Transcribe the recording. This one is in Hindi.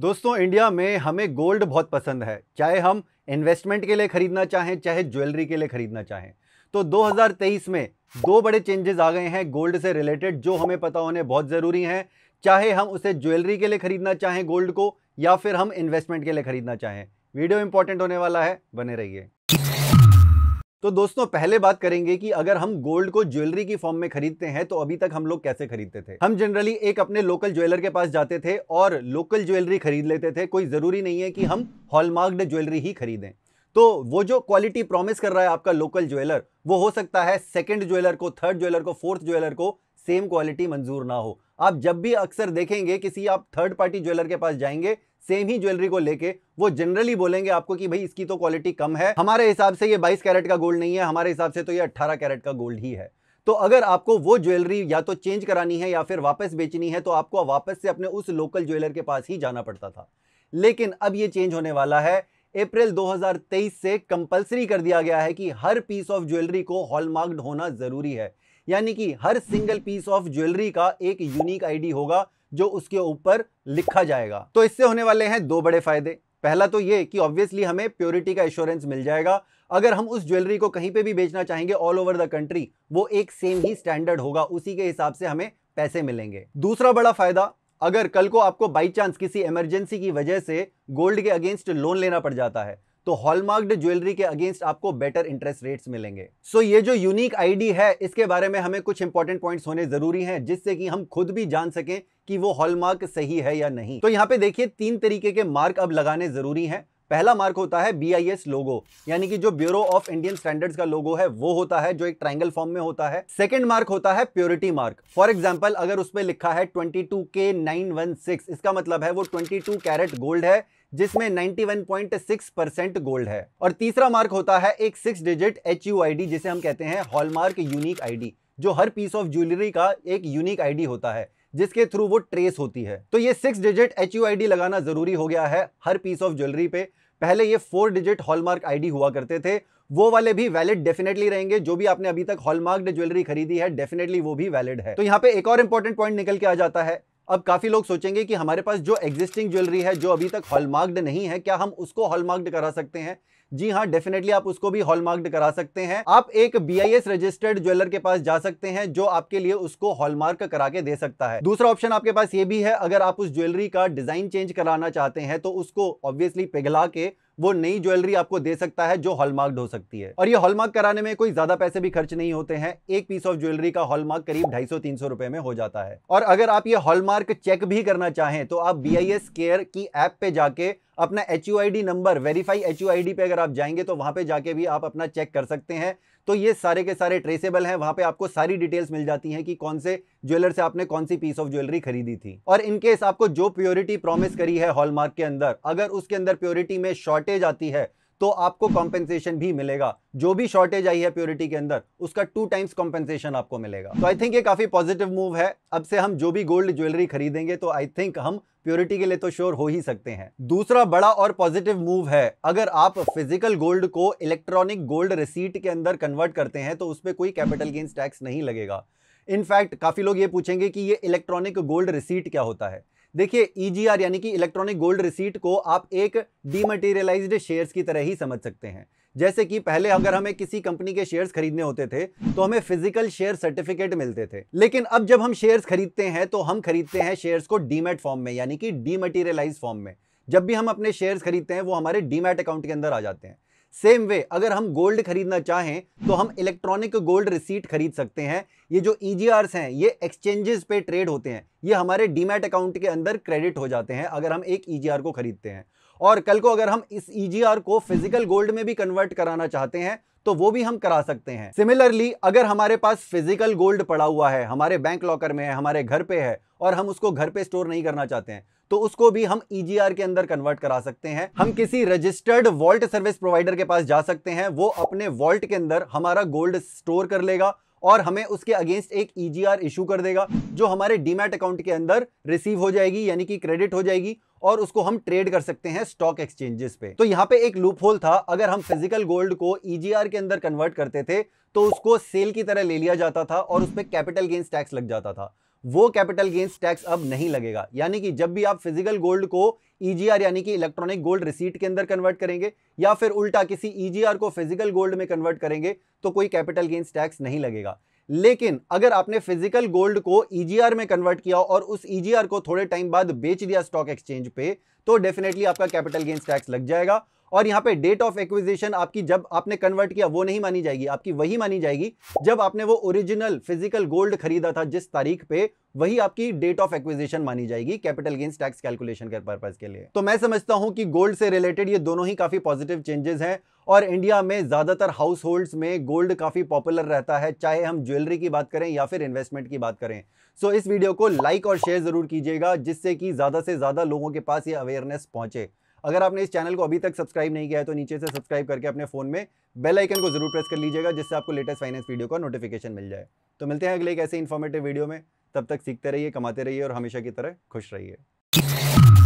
दोस्तों इंडिया में हमें गोल्ड बहुत पसंद है चाहे हम इन्वेस्टमेंट के लिए खरीदना चाहें चाहे ज्वेलरी के लिए खरीदना चाहें तो 2023 में दो बड़े चेंजेस आ गए हैं गोल्ड से रिलेटेड जो हमें पता होने बहुत ज़रूरी हैं चाहे हम उसे ज्वेलरी के लिए खरीदना चाहें गोल्ड को या फिर हम इन्वेस्टमेंट के लिए खरीदना चाहें वीडियो इंपॉर्टेंट होने वाला है बने रहिए तो दोस्तों पहले बात करेंगे कि अगर हम गोल्ड को ज्वेलरी की फॉर्म में खरीदते हैं तो अभी तक हम लोग कैसे खरीदते थे हम जनरली एक अपने लोकल ज्वेलर के पास जाते थे और लोकल ज्वेलरी खरीद लेते थे कोई जरूरी नहीं है कि हम हॉलमार्क्ड ज्वेलरी ही खरीदें तो वो जो क्वालिटी प्रॉमिस कर रहा है आपका लोकल ज्वेलर वो हो सकता है सेकेंड ज्वेलर को थर्ड ज्वेलर को फोर्थ ज्वेलर को सेम क्वालिटी मंजूर ना हो आप जब भी अक्सर देखेंगे किसी आप थर्ड पार्टी ज्वेलर के पास जाएंगे सेम ही ज्वेलरी को लेके वो जनरली बोलेंगे आपको कि भाई इसकी तो क्वालिटी कम है हमारे हिसाब से ये 22 कैरेट का गोल्ड नहीं है हमारे हिसाब से तो ये 18 कैरेट का गोल्ड ही है तो अगर आपको वो ज्वेलरी या तो चेंज करानी है या फिर वापस बेचनी है तो आपको वापस से अपने उस लोकल ज्वेलर के पास ही जाना पड़ता था लेकिन अब ये चेंज होने वाला है अप्रैल 2023 से कंपलसरी कर दिया गया है कि हर पीस ऑफ ज्वेलरी को हॉलमार्क्ड होना जरूरी है यानी कि हर सिंगल पीस ऑफ ज्वेलरी का एक यूनिक आईडी होगा जो उसके ऊपर लिखा जाएगा तो इससे होने वाले हैं दो बड़े फायदे पहला तो ये कि ऑब्वियसली हमें प्योरिटी का इश्योरेंस मिल जाएगा अगर हम उस ज्वेलरी को कहीं पे भी बेचना चाहेंगे ऑल ओवर द कंट्री वो एक सेम ही स्टैंडर्ड होगा उसी के हिसाब से हमें पैसे मिलेंगे दूसरा बड़ा फायदा अगर कल को आपको बाई चांस किसी इमरजेंसी की वजह से गोल्ड के अगेंस्ट लोन लेना पड़ जाता है तो हॉलमार्क्ड ज्वेलरी के अगेंस्ट आपको बेटर इंटरेस्ट रेट्स मिलेंगे सो so ये जो यूनिक आईडी है इसके बारे में हमें कुछ इंपॉर्टेंट पॉइंट्स होने जरूरी हैं जिससे कि हम खुद भी जान सकें कि वो हॉलमार्क सही है या नहीं तो यहां पे देखिए तीन तरीके के मार्क अब लगाने जरूरी है पहला मार्क होता है बीआईएस लोगो यानी कि जो ब्यूरो ऑफ इंडियन स्टैंडर्ड्स का लोगो है वो होता है जो एक ट्राइंगल फॉर्म में होता है सेकंड मार्क होता है प्योरिटी मार्क फॉर एग्जाम्पल अगर उसमें लिखा है ट्वेंटी टू के नाइन वन सिक्स इसका मतलब है वो ट्वेंटी टू कैरेट गोल्ड है जिसमें 91.6 परसेंट गोल्ड है और तीसरा मार्क होता है एक सिक्स डिजिट एच यू जिसे हम कहते हैं हॉलमार्क यूनिक आईडी जो हर पीस ऑफ ज्वेलरी का एक यूनिक आईडी होता है जिसके थ्रू वो ट्रेस होती है तो ये सिक्स डिजिट एच यू लगाना जरूरी हो गया है हर पीस ऑफ ज्वेलरी पे पहले ये फोर डिजिट हॉलमार्क आईडी हुआ करते थे वो वाले भी वैलिड डेफिनेटली रहेंगे जो भी आपने अभी तक हॉलमार्क्ड ज्वेलरी खरीदी है डेफिनेटली वो भी वैलिड है तो यहाँ पे एक और इंपॉर्टेंट पॉइंट निकल के आ जाता है अब काफी लोग सोचेंगे कि हमारे पास जो एग्जिस्टिंग ज्वेलरी है जो अभी तक हॉलमार्क्ड नहीं है क्या हम उसको हॉलमार्क्ड करा सकते हैं जी हाँ डेफिनेटली आप उसको भी हॉलमार्क्ड करा सकते हैं आप एक बी रजिस्टर्ड ज्वेलर के पास जा सकते हैं जो आपके लिए उसको हॉलमार्क करा के दे सकता है दूसरा ऑप्शन आपके पास ये भी है अगर आप उस ज्वेलरी का डिजाइन चेंज कराना चाहते हैं तो उसको ऑब्वियसली पिघला के वो नई ज्वेलरी आपको दे सकता है जो हॉलमार्क्ड हो सकती है और ये हॉलमार्क कराने में कोई ज्यादा पैसे भी खर्च नहीं होते हैं एक पीस ऑफ ज्वेलरी का हॉलमार्क करीब ढाई सौ तीन सौ रुपए में हो जाता है और अगर आप ये हॉलमार्क चेक भी करना चाहें तो आप बी आई एस केयर की ऐप पे जाके अपना H U I D number verify H U I D पे अगर आप जाएंगे तो वहां पे जाके भी आप अपना चेक कर सकते हैं तो ये सारे के सारे ट्रेसेबल हैं वहां पे आपको सारी डिटेल्स मिल जाती हैं कि कौन से ज्वेलर से आपने कौन सी पीस ऑफ ज्वेलरी खरीदी थी और इनकेस आपको जो प्योरिटी प्रॉमिस करी है हॉलमार्क के अंदर अगर उसके अंदर प्योरिटी में शॉर्टेज आती है तो आपको कॉम्पेंसेशन भी मिलेगा जो भी शॉर्टेज आई है प्योरिटी के अंदर उसका टू टाइम्स कॉम्पेंसेशन आपको मिलेगा तो आई थिंक ये काफी पॉजिटिव मूव है अब से हम जो भी गोल्ड ज्वेलरी खरीदेंगे तो आई थिंक हम प्योरिटी के लिए तो श्योर हो ही सकते हैं दूसरा बड़ा और पॉजिटिव मूव है अगर आप फिजिकल गोल्ड को इलेक्ट्रॉनिक गोल्ड रिसीट के अंदर कन्वर्ट करते हैं तो उस पर कोई कैपिटल गेंस टैक्स नहीं लगेगा इनफैक्ट काफी लोग ये पूछेंगे कि ये इलेक्ट्रॉनिक गोल्ड रिसीट क्या होता है देखिए ईजीआर e यानी कि इलेक्ट्रॉनिक गोल्ड रिसीट को आप एक डीमटेरियलाइज्ड शेयर्स की तरह ही समझ सकते हैं जैसे कि पहले अगर हमें किसी कंपनी के शेयर्स खरीदने होते थे तो हमें फिजिकल शेयर सर्टिफिकेट मिलते थे लेकिन अब जब हम शेयर्स खरीदते हैं तो हम खरीदते हैं शेयर्स को डीमेट फॉर्म में यानी कि डीमटेरियलाइज फॉर्म में जब भी हम अपने शेयर्स खरीदते हैं वो हमारे डीमेट अकाउंट के अंदर आ जाते हैं सेम वे अगर हम गोल्ड खरीदना चाहें तो हम इलेक्ट्रॉनिक गोल्ड रिसीट खरीद सकते हैं ये जो ई e हैं ये एक्सचेंजेस पे ट्रेड होते हैं ये हमारे डीमेट अकाउंट के अंदर क्रेडिट हो जाते हैं अगर हम एक ई e को खरीदते हैं और कल को अगर हम इस ई e को फिजिकल गोल्ड में भी कन्वर्ट कराना चाहते हैं तो वो भी हम करा सकते हैं सिमिलरली अगर हमारे पास फिजिकल गोल्ड पड़ा हुआ है हमारे बैंक लॉकर में है हमारे घर पे है और हम उसको घर पे स्टोर नहीं करना चाहते हैं तो उसको भी हम EGR के अंदर कन्वर्ट करा सकते हैं हम किसी रजिस्टर्ड वॉल्ट सर्विस प्रोवाइडर के पास जा सकते हैं वो अपने वॉल्ट के अंदर हमारा गोल्ड स्टोर कर लेगा और हमें उसके अगेंस्ट एक ईजीआर e इशू कर देगा जो हमारे डीमैट अकाउंट के अंदर रिसीव हो जाएगी यानी कि क्रेडिट हो जाएगी और उसको हम ट्रेड कर सकते हैं स्टॉक एक्सचेंजेस पे तो यहाँ पे एक लूप होल था अगर हम फिजिकल गोल्ड को ईजीआर e के अंदर कन्वर्ट करते थे तो उसको सेल की तरह ले लिया जाता था और उस पर कैपिटल गेंस टैक्स लग जाता था वो कैपिटल गेंस टैक्स अब नहीं लगेगा यानी कि जब भी आप फिजिकल गोल्ड को ईजीआर e यानी कि इलेक्ट्रॉनिक गोल्ड रिसीट के अंदर कन्वर्ट करेंगे या फिर उल्टा किसी ईजीआर e को फिजिकल गोल्ड में कन्वर्ट करेंगे तो कोई कैपिटल गेंस टैक्स नहीं लगेगा लेकिन अगर आपने फिजिकल गोल्ड को ईजीआर e में कन्वर्ट किया और उस ईजीआर को थोड़े टाइम बाद बेच दिया स्टॉक एक्सचेंज पे तो डेफिनेटली आपका कैपिटल गेंस टैक्स लग जाएगा और यहाँ पे डेट ऑफ एक्विजिशन आपकी जब आपने कन्वर्ट किया वो नहीं मानी जाएगी आपकी वही मानी जाएगी जब आपने वो ओरिजिनल फिजिकल गोल्ड खरीदा था जिस तारीख पे वही आपकी डेट ऑफ एक्विजिशन मानी जाएगी कैपिटल गेन्स टैक्स कैलकुलेशन के पर्पज के लिए तो मैं समझता हूं कि गोल्ड से रिलेटेड ये दोनों ही काफी पॉजिटिव चेंजेस हैं और इंडिया में ज्यादातर हाउस होल्ड में गोल्ड काफी पॉपुलर रहता है चाहे हम ज्वेलरी की बात करें या फिर इन्वेस्टमेंट की बात करें सो so, इस वीडियो को लाइक और शेयर जरूर कीजिएगा जिससे कि ज्यादा से ज्यादा लोगों के पास ये अवेयरनेस पहुंचे अगर आपने इस चैनल को अभी तक सब्सक्राइब नहीं किया है तो नीचे से सब्सक्राइब करके अपने फ़ोन में बेल आइकन को जरूर प्रेस कर लीजिएगा जिससे आपको लेटेस्ट फाइनेंस वीडियो का नोटिफिकेशन मिल जाए तो मिलते हैं अगले एक ऐसे इन्फॉर्मेटिव वीडियो में तब तक सीखते रहिए कमाते रहिए और हमेशा की तरह खुश रहिए